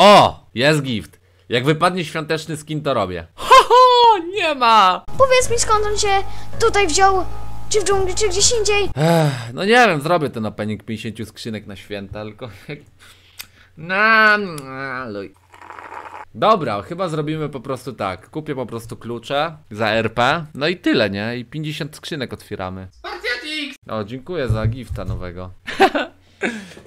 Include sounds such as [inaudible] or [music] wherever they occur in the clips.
O! Jest gift. Jak wypadnie świąteczny skin, to robię. Ho, ho Nie ma! Powiedz mi skąd on się tutaj wziął. Czy w dżungli, czy gdzieś indziej. Ech, no nie wiem, zrobię ten opening 50 skrzynek na święta, tylko jak... Na, na, luj. Dobra, chyba zrobimy po prostu tak. Kupię po prostu klucze za RP. No i tyle, nie? I 50 skrzynek otwieramy. Spartiatix! O, dziękuję za gifta nowego. [laughs]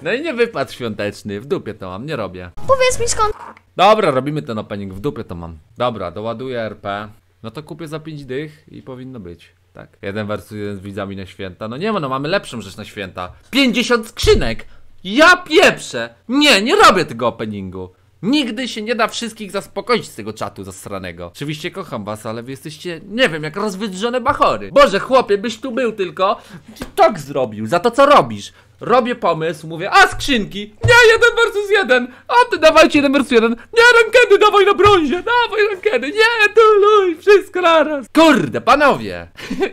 No i nie wypad świąteczny, w dupie to mam, nie robię. Powiedz mi skąd... Dobra, robimy ten opening, w dupie to mam. Dobra, doładuję RP. No to kupię za 5 dych i powinno być. Tak. Jeden versus jeden z widzami na święta. No nie ma, no mamy lepszą rzecz na święta. 50 skrzynek! Ja pieprzę! Nie, nie robię tego openingu. Nigdy się nie da wszystkich zaspokoić z tego czatu zasranego. Oczywiście kocham was, ale wy jesteście, nie wiem, jak rozwydrzone bachory. Boże, chłopie, byś tu był tylko. Ci tak zrobił za to, co robisz. Robię pomysł, mówię, a skrzynki! Nie, jeden versus jeden! A ty dawajcie jeden versus jeden! Nie, rankedy dawaj na brązie! Dawaj rankedy! Nie, luj, Wszystko naraz! Kurde, panowie!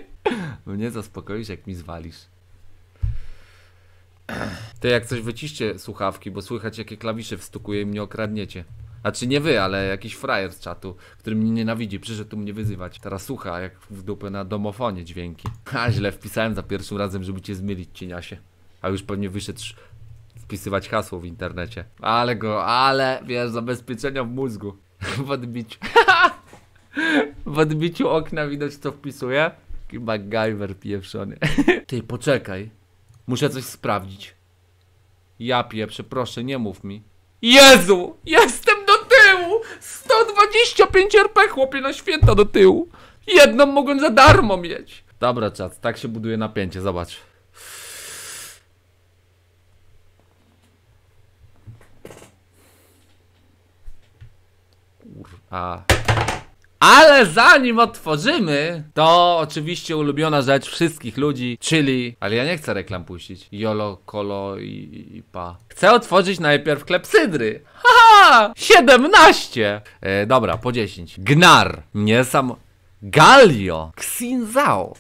[laughs] Mnie zaspokoisz, jak mi zwalisz. Ty, jak coś wyciście słuchawki, bo słychać jakie klawisze wstukuje i mnie okradniecie. A czy nie wy, ale jakiś frajer z czatu, który mnie nienawidzi, przyszedł tu mnie wyzywać. Teraz słucha jak w dupę na domofonie dźwięki. [laughs] A źle wpisałem za pierwszym razem, żeby cię zmylić, cieniasie a już pewnie wyszedł wpisywać hasło w internecie. Ale go, ale wiesz, zabezpieczenia w mózgu. [laughs] W odbiciu. [laughs] w odbiciu okna widać co wpisuje. MacGyver pieprzony. [laughs] Ty, poczekaj. Muszę coś sprawdzić. Ja pieprzę, proszę, nie mów mi. Jezu! Jestem do tyłu! 125 RP, chłopie, na święta do tyłu! Jedną mogłem za darmo mieć! Dobra, czas, tak się buduje napięcie, zobacz. A. Ale zanim otworzymy, to oczywiście ulubiona rzecz wszystkich ludzi, czyli... Ale ja nie chcę reklam puścić. Jolo, kolo i, i pa. Chcę otworzyć najpierw klepsydry. Haha! 17! E, dobra, po 10. Gnar. Nie samo. Galio. Xinzao.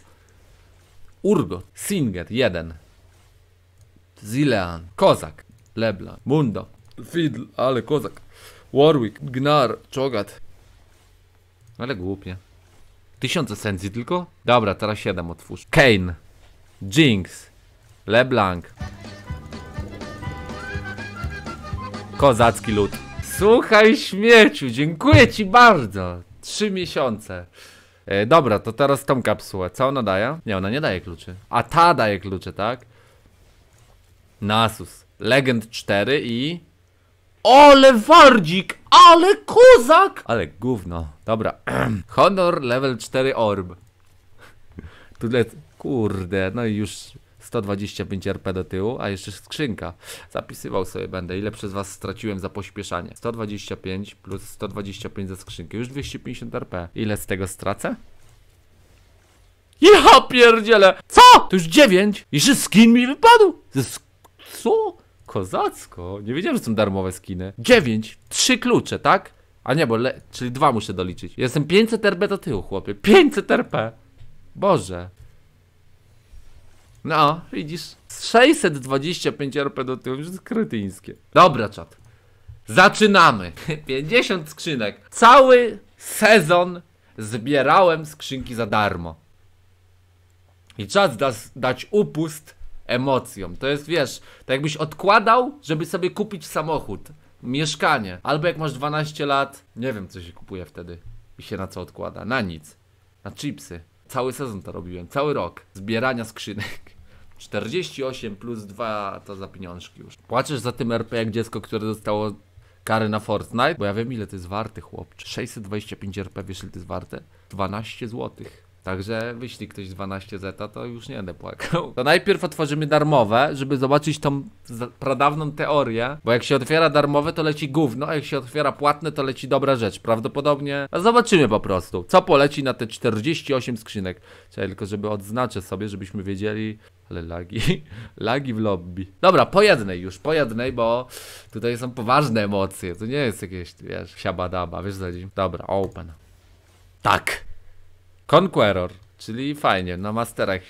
Urgot. Singet. 1. Zilean. Kozak. Leblanc. Mundo. Fidl. Ale kozak. Warwick. Gnar. Czogat. No ale głupie. Tysiące sensji tylko? Dobra, teraz 7 otwórz. Kane. Jinx. LeBlanc. Kozacki lud. Słuchaj śmieciu, dziękuję ci bardzo. Trzy miesiące. E, dobra, to teraz tą kapsułę. Co ona daje? Nie, ona nie daje kluczy. A ta daje klucze, tak? Nasus. Legend 4 i... Ale wardzik, ale kozak! Ale gówno. Dobra. [clears throat] Honor level 4 orb. [laughs] Tu Kurde, no i już 125 RP do tyłu, a jeszcze skrzynka. Zapisywał sobie będę, ile przez was straciłem za pośpieszanie. 125 plus 125 za skrzynkę, już 250 RP. Ile z tego stracę? Ja pierdziele! Co? To już 9! I że skin mi wypadł! Co? Kozacko. Nie wiedziałem, że są darmowe skiny. 9, 3 klucze, tak? A nie, bo le... czyli dwa muszę doliczyć. Jestem 500 RP do tyłu, chłopie. 500 RP. Boże. No, widzisz. 625 RP do tyłu, już jest krytyńskie. Dobra, czat. Zaczynamy. 50 [laughs] skrzynek. Cały sezon zbierałem skrzynki za darmo. I czas da dać upust emocją. To jest, wiesz, tak jakbyś odkładał, żeby sobie kupić samochód, mieszkanie. Albo jak masz 12 lat, nie wiem, co się kupuje wtedy i się na co odkłada. Na nic. Na chipsy. Cały sezon to robiłem, cały rok. Zbierania skrzynek. 48 [laughs] plus 2 to za pieniążki już. Płaczesz za tym RP jak dziecko, które dostało kary na Fortnite? Bo ja wiem ile to jest warte, chłopcze. 625 RP, wiesz ile to jest warte? 12 złotych. Także wyślij ktoś 12 zeta, to już nie będę płakał. To najpierw otworzymy darmowe, żeby zobaczyć tą pradawną teorię, bo jak się otwiera darmowe, to leci gówno, a jak się otwiera płatne, to leci dobra rzecz. Prawdopodobnie a zobaczymy po prostu, co poleci na te 48 skrzynek. Trzeba tylko żeby odznaczę sobie, żebyśmy wiedzieli, ale lagi, [laughs] lagi w lobby. Dobra, po jednej już, po jednej, bo tutaj są poważne emocje. To nie jest jakieś, wiesz, siabadaba, wiesz co Dobra, open. Tak. Conqueror, czyli fajnie, na masterach.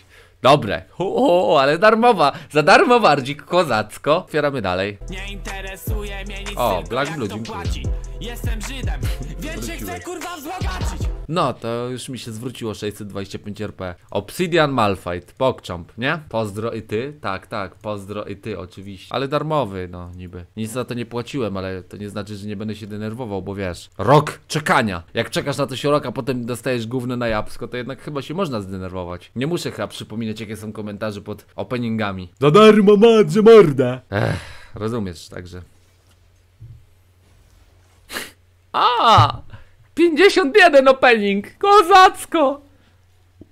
Dobre, o, ale darmowa, za darmo bardzik, kozacko. Otwieramy dalej. Nie interesuje mnie nic o, tylko Black Blue, jak to płaci. Jestem Żydem, [laughs] więc się chcę kurwa wzbogacić. No, to już mi się zwróciło 625 RP. Obsidian Malfight, Pogchamp, nie? Pozdro i ty? Tak, tak, pozdro i ty oczywiście. Ale darmowy, no niby. Nic za to nie płaciłem, ale to nie znaczy, że nie będę się denerwował, bo wiesz, rok czekania. Jak czekasz na to się rok, a potem dostajesz gówno na jabłko, to jednak chyba się można zdenerwować. Nie muszę chyba przypominać, jakie są komentarze pod openingami. Za darmo madrze morda! Ech, rozumiesz, także... [laughs] A! 51 opening! Kozacko!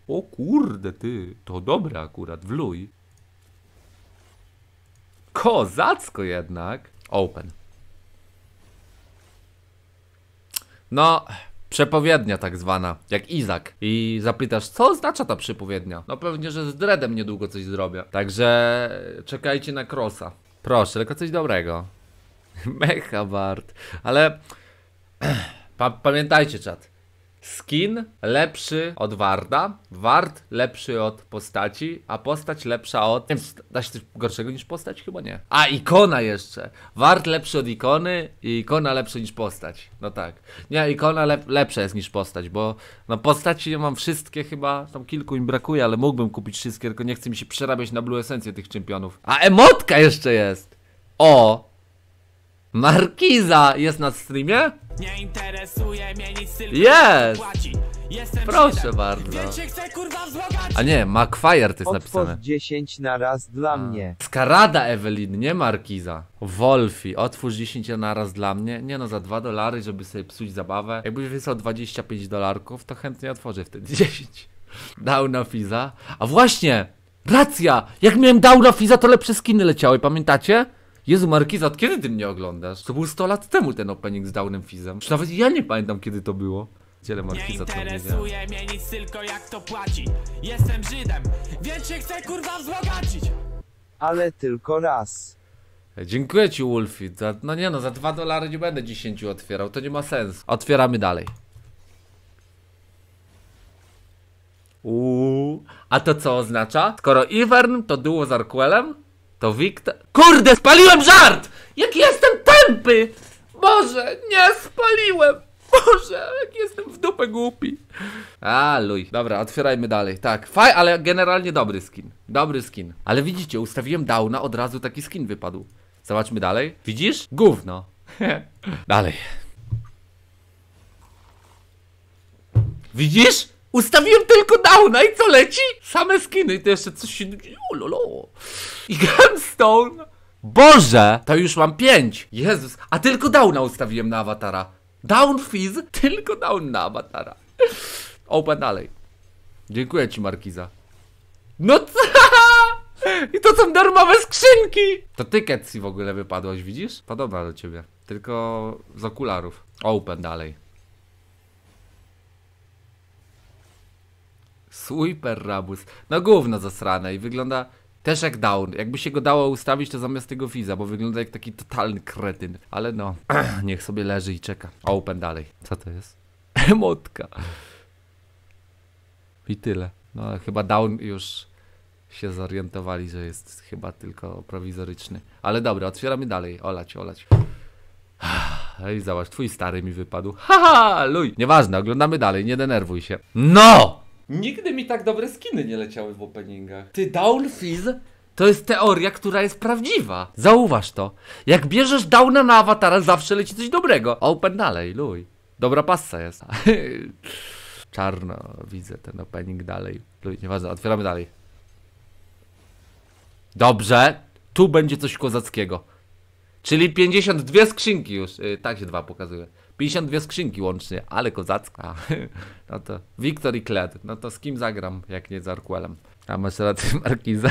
O kurde ty, to dobre akurat, wluj. Kozacko jednak. Open. No, przepowiednia tak zwana, jak Izak. I zapytasz, co oznacza ta przepowiednia? No pewnie, że z Dreadem niedługo coś zrobię. Także czekajcie na Krosa. Proszę, tylko coś dobrego. [laughs] Mechabart. Ale... [clears throat] Pa pamiętajcie czat. Skin lepszy od Warda, Ward lepszy od postaci, a postać lepsza od... Nie wiem, da się coś gorszego niż postać? Chyba nie. A, ikona jeszcze. Ward lepszy od ikony i ikona lepsza niż postać. No tak. Nie, ikona lep lepsza jest niż postać, bo no postaci mam wszystkie chyba, tam kilku im brakuje, ale mógłbym kupić wszystkie, tylko nie chcę mi się przerabiać na Blue Esencję tych czempionów. A emotka jeszcze jest! O! Markiza jest na streamie? Nie interesuje mnie nic tylko Jest! płaci. Jestem Proszę bardzo. chcę kurwa A nie, McFire to jest Otwórz napisane. 10 na raz dla mnie. Skarada Ewelin, nie Markiza. Wolfi, otwórz 10 na raz dla mnie. Nie no, za 2 dolary, żeby sobie psuć zabawę. Jakbyś wysłał 25 dolarków, to chętnie otworzę wtedy 10. [laughs] Dauna Fiza. A właśnie! Racja! Jak miałem Dauna Fiza, to lepsze skiny leciały, pamiętacie? Jezu Markizat, kiedy ty mnie oglądasz? To był 100 lat temu ten opening z Downem Fizem. Czy nawet ja nie pamiętam kiedy to było. Dzielę Markiza, nie interesuje mnie nic, tylko jak to płaci. Jestem Żydem, więc się chcę kurwa wzbogacić. Ale tylko raz. Dziękuję ci Wolfie, za, no nie no, za 2 dolary nie będę 10 otwierał, to nie ma sensu. Otwieramy dalej. Uuu, a to co oznacza? Skoro Ivern to duo z Arquelem, to Wiktor... Kurde, spaliłem żart! Jak jestem tępy! Boże, nie spaliłem! Boże, jak jestem w dupę głupi. A, luj. Dobra, otwierajmy dalej. Tak, faj, ale generalnie dobry skin. Dobry skin. Ale widzicie, ustawiłem downa, od razu taki skin wypadł. Zobaczmy dalej. Widzisz? Gówno. [laughs] dalej. Widzisz? Ustawiłem tylko downa i co leci? Same skiny i to jeszcze coś innego. Lolo. I Gemstone. Boże, to już mam pięć. Jezus, a tylko downa ustawiłem na awatara. Down fizz, tylko down na awatara. Open dalej. Dziękuję ci Markiza. No co? I to są darmowe skrzynki! To ty Ketsi w ogóle wypadłaś, widzisz? Podobna do ciebie. Tylko z okularów. Open dalej. Sweeper Rabus. No gówno zasrane i wygląda też jak down. Jakby się go dało ustawić, to zamiast tego Fiza, bo wygląda jak taki totalny kretyn. Ale no, [clears throat] niech sobie leży i czeka. Open dalej. Co to jest? [laughs] Emotka. I tyle. No chyba down już się zorientowali, że jest chyba tylko prowizoryczny. Ale dobra, otwieramy dalej. Olać, olać. [sighs] Ej, zobacz, twój stary mi wypadł. [laughs] Haha, ha, luj. Nieważne, oglądamy dalej, nie denerwuj się. No! Nigdy mi tak dobre skiny nie leciały w openingach. Ty, Downfield to jest teoria, która jest prawdziwa. Zauważ to. Jak bierzesz downa na awatara, zawsze leci coś dobrego. Open dalej, luj. Dobra passa jest. [laughs] Czarno, widzę ten opening dalej. Luj, nieważne, otwieramy dalej. Dobrze, tu będzie coś kozackiego. Czyli 52 skrzynki już. Y, tak się dwa pokazuje. 52 skrzynki łącznie, ale kozacka. [laughs] No to Wiktor i Kled. No to z kim zagram, jak nie z Arkuelem? A masz rację, [laughs] Markiza.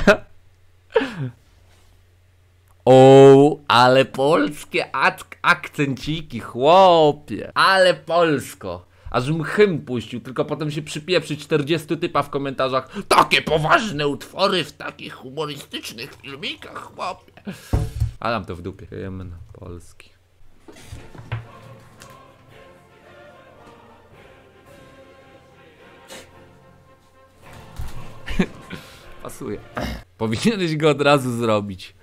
O, ale polskie ak akcenciki, chłopie. Ale polsko. Aż mchym puścił, tylko potem się przypieprzy 40 typa w komentarzach. Takie poważne utwory w takich humorystycznych filmikach, chłopie. Adam to w dupie. na polski. [laughs] Pasuje. Powinieneś go od razu zrobić.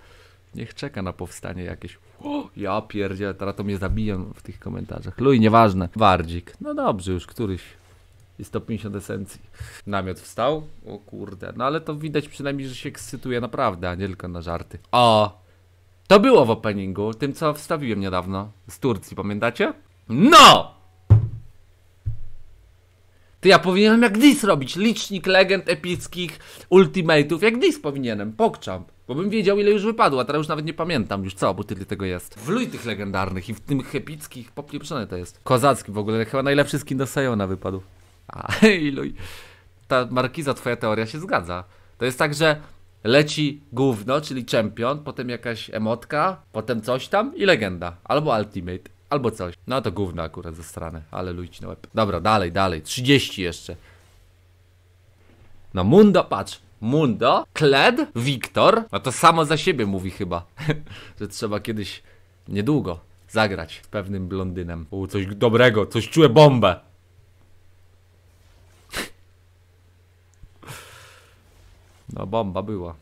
Niech czeka na powstanie jakieś. O, ja pierdzie, teraz to mnie zabiją w tych komentarzach. Luj, nieważne. Wardzik. No dobrze, już któryś. I 150 esencji. Namiot wstał? O kurde. No ale to widać przynajmniej, że się ekscytuje naprawdę, a nie tylko na żarty. O! To było w openingu, tym co wstawiłem niedawno z Turcji, pamiętacie? No! ty ja powinienem jak Dis robić, licznik legend epickich, ultimate'ów, jak Dis powinienem, pokczam. Bo bym wiedział ile już wypadło, a teraz już nawet nie pamiętam już co, bo tyle tego jest. W luj tych legendarnych i w tych epickich, popieprzone to jest. Kozacki w ogóle, chyba najlepszy skin do Sejona wypadł. [laughs] A, iluj. Ta markiza, twoja teoria się zgadza. To jest tak, że leci gówno, czyli champion, potem jakaś emotka, potem coś tam i legenda, albo ultimate, albo coś. No to gówno akurat ze strony, ale ludzi na łeb. Dobra, dalej, dalej, 30 jeszcze. No Mundo, patrz, Mundo, Kled, Wiktor, no to samo za siebie mówi chyba, [laughs] że trzeba kiedyś niedługo zagrać z pewnym blondynem. U, coś dobrego, coś czuję bombę. No bomba była.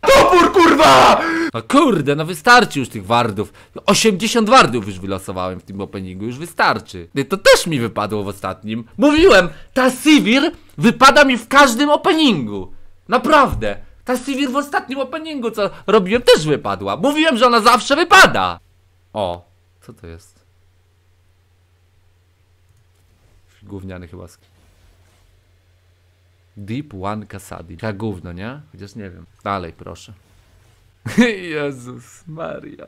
Topór kurwa! No kurde, no wystarczy już tych wardów 80 wardów już wylosowałem w tym openingu, już wystarczy no To też mi wypadło w ostatnim Mówiłem, ta Sivir wypada mi w każdym openingu Naprawdę Ta Sivir w ostatnim openingu, co robiłem, też wypadła Mówiłem, że ona zawsze wypada O, co to jest? Gówniany chyba skin Deep One Cassady. Taka gówno, nie? Chociaż nie wiem. Dalej, proszę. [laughs] Jezus Maria.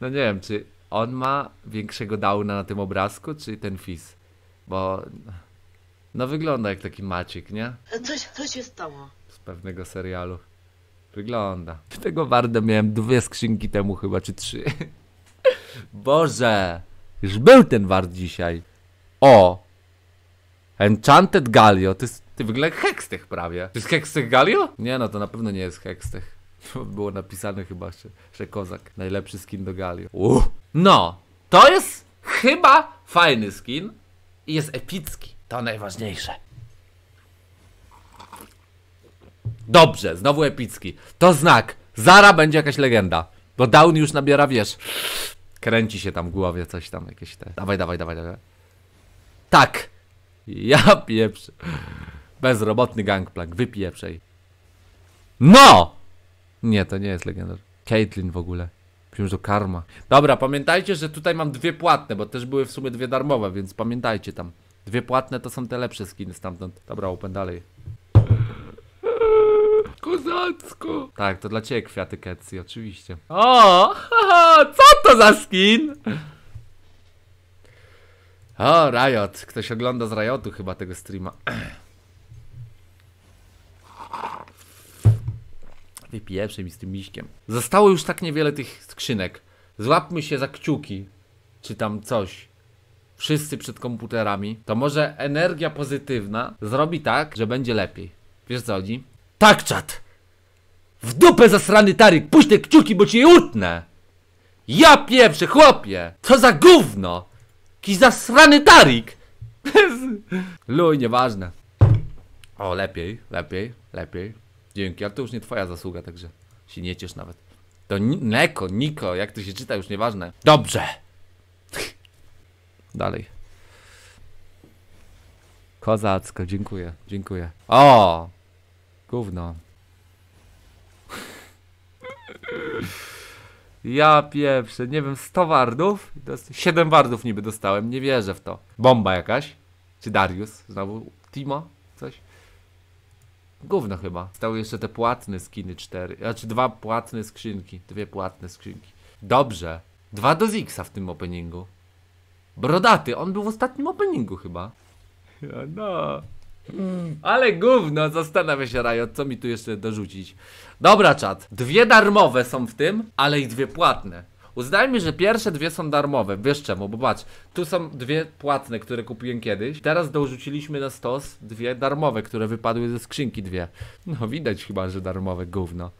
No nie wiem, czy on ma większego downa na tym obrazku, czy ten fis? Bo... No wygląda jak taki Maciek, nie? Coś, e, coś się stało. Z pewnego serialu. Wygląda. Tego Warda miałem dwie skrzynki temu chyba, czy trzy. [laughs] Boże! Już był ten Wart dzisiaj. O! Enchanted Galio, to jest ty w ogóle Hextech prawie. To jest Hextech Galio? Nie no, to na pewno nie jest Hextech. [laughs] Było napisane chyba, że, że kozak. Najlepszy skin do Galio. Uh. No, to jest chyba fajny skin i jest epicki. To najważniejsze. Dobrze, znowu epicki. To znak. Zara będzie jakaś legenda. Bo Down już nabiera, wiesz, kręci się tam w głowie coś tam, jakieś te... Dawaj, dawaj, dawaj, dawaj. Tak, ja [laughs] pieprzę. Bezrobotny gangplank, wypieprzej. No! Nie, to nie jest legendarz. Caitlyn w ogóle. Myślałem, że karma. Dobra, pamiętajcie, że tutaj mam dwie płatne, bo też były w sumie dwie darmowe, więc pamiętajcie tam. Dwie płatne to są te lepsze skiny stamtąd. Dobra, open dalej. Kozacko! Tak, to dla ciebie kwiaty Ketsi, oczywiście. O! Haha, co to za skin? O, Riot. Ktoś ogląda z Riotu chyba tego streama. Wypieprzę [clears throat] mi z tym miśkiem. Zostało już tak niewiele tych skrzynek. Złapmy się za kciuki. Czy tam coś. Wszyscy przed komputerami. To może energia pozytywna zrobi tak, że będzie lepiej. Wiesz co chodzi? Tak, czat! W dupę zasrany Tarik! Puść te kciuki, bo ci je utnę! Ja pierwszy, chłopie! Co za gówno! Jakiś zasrany tarik. [laughs] Luj, nieważne. O, lepiej, lepiej, lepiej. Dzięki, ale to już nie twoja zasługa, także się nie ciesz nawet. To Neko, Niko, jak to się czyta, już nieważne. Dobrze. [laughs] Dalej. Kozacko, dziękuję, dziękuję. O! Gówno. Ja pierwszy nie wiem, 100 wardów? 7 wardów niby dostałem, nie wierzę w to. Bomba jakaś? Czy Darius? Znowu Timo? Coś? Gówno chyba. Stały jeszcze te płatne skiny 4, znaczy dwa płatne skrzynki, dwie płatne skrzynki. Dobrze. Dwa do Zixa w tym openingu. Brodaty, on był w ostatnim openingu chyba. No. Ale gówno, zastanawia się Riot, co mi tu jeszcze dorzucić. Dobra czat, dwie darmowe są w tym, ale i dwie płatne. Uznajmy, że pierwsze dwie są darmowe, wiesz czemu, bo patrz, tu są dwie płatne, które kupiłem kiedyś, teraz dorzuciliśmy na stos dwie darmowe, które wypadły ze skrzynki dwie. No widać chyba, że darmowe gówno.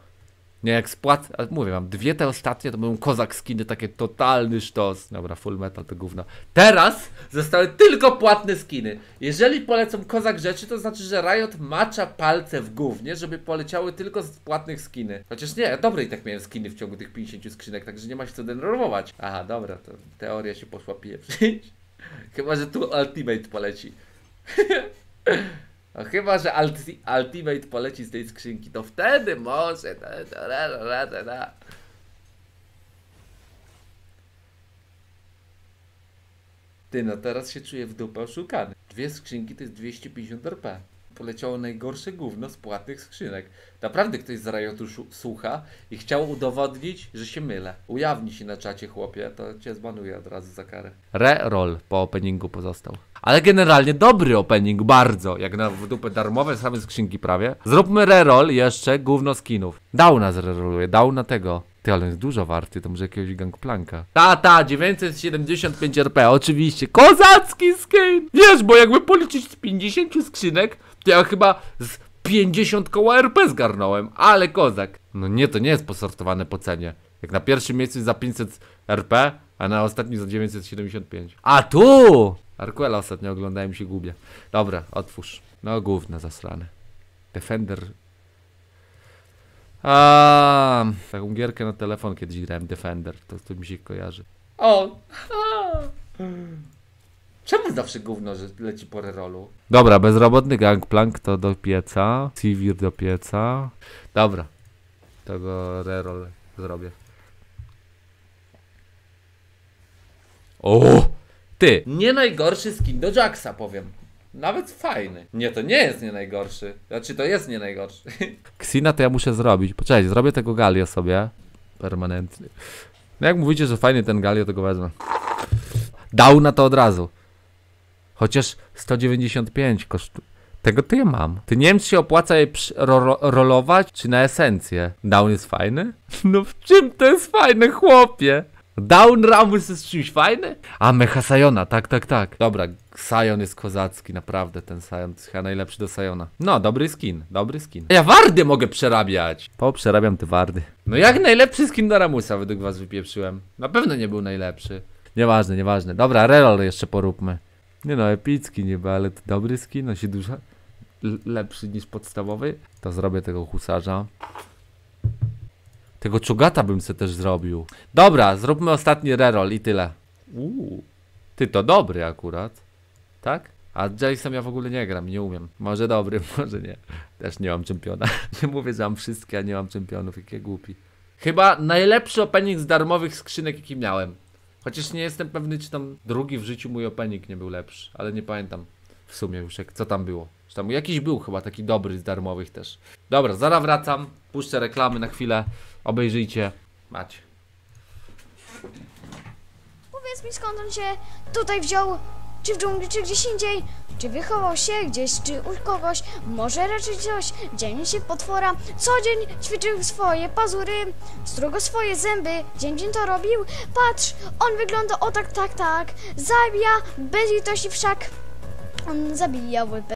Nie, jak spłat... Mówię wam, dwie te ostatnie to były kozak skiny, takie totalny sztos. Dobra, full metal to gówno. Teraz zostały tylko płatne skiny. Jeżeli polecą kozak rzeczy, to znaczy, że Riot macza palce w gównie, żeby poleciały tylko z płatnych skiny. Chociaż nie, dobre i tak miałem skiny w ciągu tych 50 skrzynek, także nie ma się co denerwować. Aha, dobra, to teoria się poszła pieprzyć. [laughs] Chyba, że tu Ultimate poleci. [laughs] A no chyba, że ulti Ultimate poleci z tej skrzynki, to wtedy może. Da, da, da, da, Ty, no teraz się czuję w dupę oszukany. Dwie skrzynki to jest 250 RP poleciało najgorsze gówno z płatnych skrzynek. Naprawdę ktoś z Riotu słucha i chciał udowodnić, że się mylę. Ujawni się na czacie, chłopie, to cię zbanuję od razu za karę. Re-roll po openingu pozostał. Ale generalnie dobry opening, bardzo. Jak na dupę darmowe, same skrzynki prawie. Zróbmy re-roll jeszcze, gówno skinów. Downa dał downa tego. Ty, ale jest dużo warty, to może jakiegoś gangplanka. Ta, ta, 975 RP, oczywiście. Kozacki skin! Wiesz, bo jakby policzyć z 50 skrzynek, ja chyba z 50 koła RP zgarnąłem, ale kozak. No nie, to nie jest posortowane po cenie. Jak na pierwszym miejscu za 500 RP, a na ostatnim za 975. A tu! Arkuela ostatnio oglądałem się głupie. Dobra, otwórz. No główne zasrane. Defender. A, taką gierkę na telefon kiedyś grałem Defender. To, to mi się kojarzy. O! Czemu zawsze gówno, że leci porę rolu? Dobra, bezrobotny gangplank to do pieca. Civir do pieca. Dobra. Tego reroll zrobię. O! Ty! Nie najgorszy skin do Jacksa, powiem. Nawet fajny. Nie, to nie jest nie najgorszy. Znaczy, to jest nie najgorszy. Ksina [laughs] to ja muszę zrobić. Poczekaj, zrobię tego galio sobie. Permanentnie. No jak mówicie, że fajny ten Galio, to go wezmę. Dał na to od razu. Chociaż 195 kosztuje. Tego ty ja mam. Ty nie wiem, czy się opłaca je ro rolować, czy na esencję. Down jest fajny? [laughs] No w czym to jest fajne, chłopie? Down Ramus jest czymś fajny? A, mecha Sayona, tak, tak, tak. Dobra, Sajon jest kozacki, naprawdę ten Sajon jest chyba najlepszy do Sajona. No, dobry skin, dobry skin. Ja wardy mogę przerabiać! Po, przerabiam te wardy. No jak najlepszy skin do Ramusa według was wypieprzyłem? Na pewno nie był najlepszy. Nieważne, nieważne. Dobra, reroll jeszcze poróbmy. Nie no, epicki niby, ale to dobry skin, się dużo lepszy niż podstawowy. To zrobię tego husarza. Tego czugata bym sobie też zrobił. Dobra, zróbmy ostatni reroll i tyle. Uuu. Ty to dobry akurat. Tak? A Jason ja w ogóle nie gram, nie umiem. Może dobry, [laughs] może nie. Też nie mam czempiona. [laughs] Nie mówię, że mam wszystkie, a nie mam czempionów. Jakie głupi. Chyba najlepszy opening z darmowych skrzynek, jaki miałem. Chociaż nie jestem pewny, czy tam drugi w życiu mój opening nie był lepszy, ale nie pamiętam w sumie już jak, co tam było. Czy tam jakiś był chyba taki dobry z darmowych też. Dobra, zaraz wracam, puszczę reklamy na chwilę, obejrzyjcie, macie. Powiedz mi skąd on się tutaj wziął, czy w dżungli, czy gdzieś indziej. Czy wychował się gdzieś, czy u kogoś, może raczej coś, dzień się potwora, co dzień ćwiczył swoje pazury, strugo swoje zęby, dzień dzień to robił, patrz, on wygląda o tak, tak, tak, zabija, bez litości wszak, on zabijał łeb.